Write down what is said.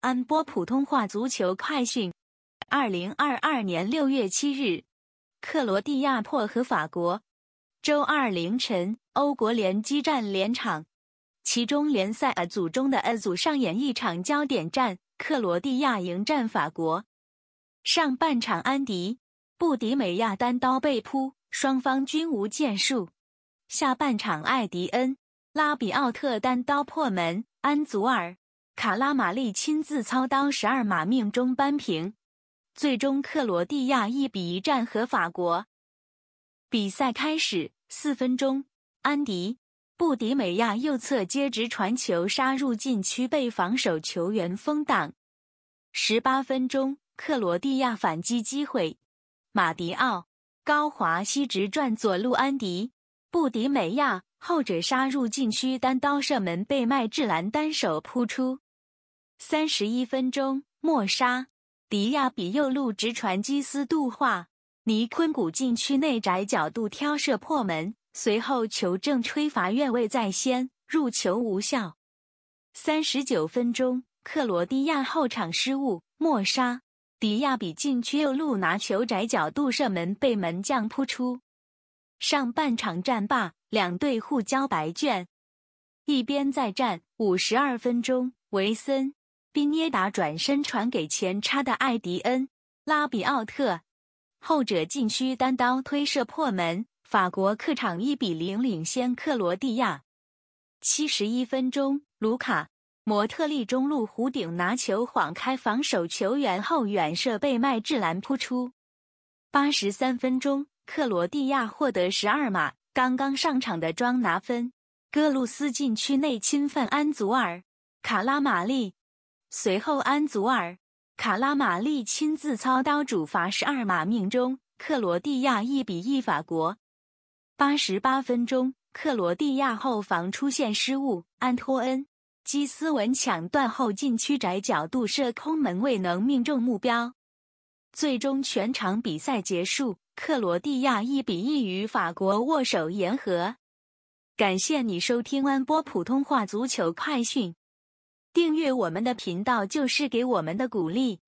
安播普通话足球快讯：二零二二年六月七日，克罗地亚破和法国。周二凌晨，欧国联激战连场，其中联赛 A 组中的 A 组上演一场焦点战，克罗地亚迎战法国。上半场，安迪布迪美亚单刀被扑，双方均无建树。下半场，艾迪恩拉比奥特单刀破门，安祖尔。卡拉玛丽亲自操刀，十二码命中扳平，最终克罗地亚一比一战和法国。比赛开始四分钟，安迪布迪美亚右侧接直传球杀入禁区被防守球员封挡。十八分钟，克罗地亚反击机会，马迪奥高华西直转左路安迪布迪美亚，后者杀入禁区单刀射门被麦智兰单手扑出。三十一分钟，莫沙迪亚比右路直传，基斯杜化尼坤古禁区内窄角度挑射破门。随后球证吹罚越位在先，入球无效。三十九分钟，克罗地亚后场失误，莫沙迪亚比禁区右路拿球窄角度射门被门将扑出。上半场战罢，两队互交白卷，一边再战五十二分钟，维森。宾涅达转身传给前插的艾迪恩·拉比奥特，后者禁区单刀推射破门，法国客场一比零领先克罗地亚。七十一分钟，卢卡·莫特利中路弧顶拿球晃开防守球员后远射被麦智兰扑出。八十三分钟，克罗地亚获得十二码，刚刚上场的庄拿分，戈鲁斯禁区内侵犯安祖尔·卡拉玛丽。随后，安祖尔·卡拉马利亲自操刀主罚十二码命中，克罗地亚一比一法国。八十八分钟，克罗地亚后防出现失误，安托恩·基斯文抢断后禁区窄角度射空门未能命中目标。最终，全场比赛结束，克罗地亚一比一与法国握手言和。感谢你收听安波普通话足球快讯。订阅我们的频道，就是给我们的鼓励。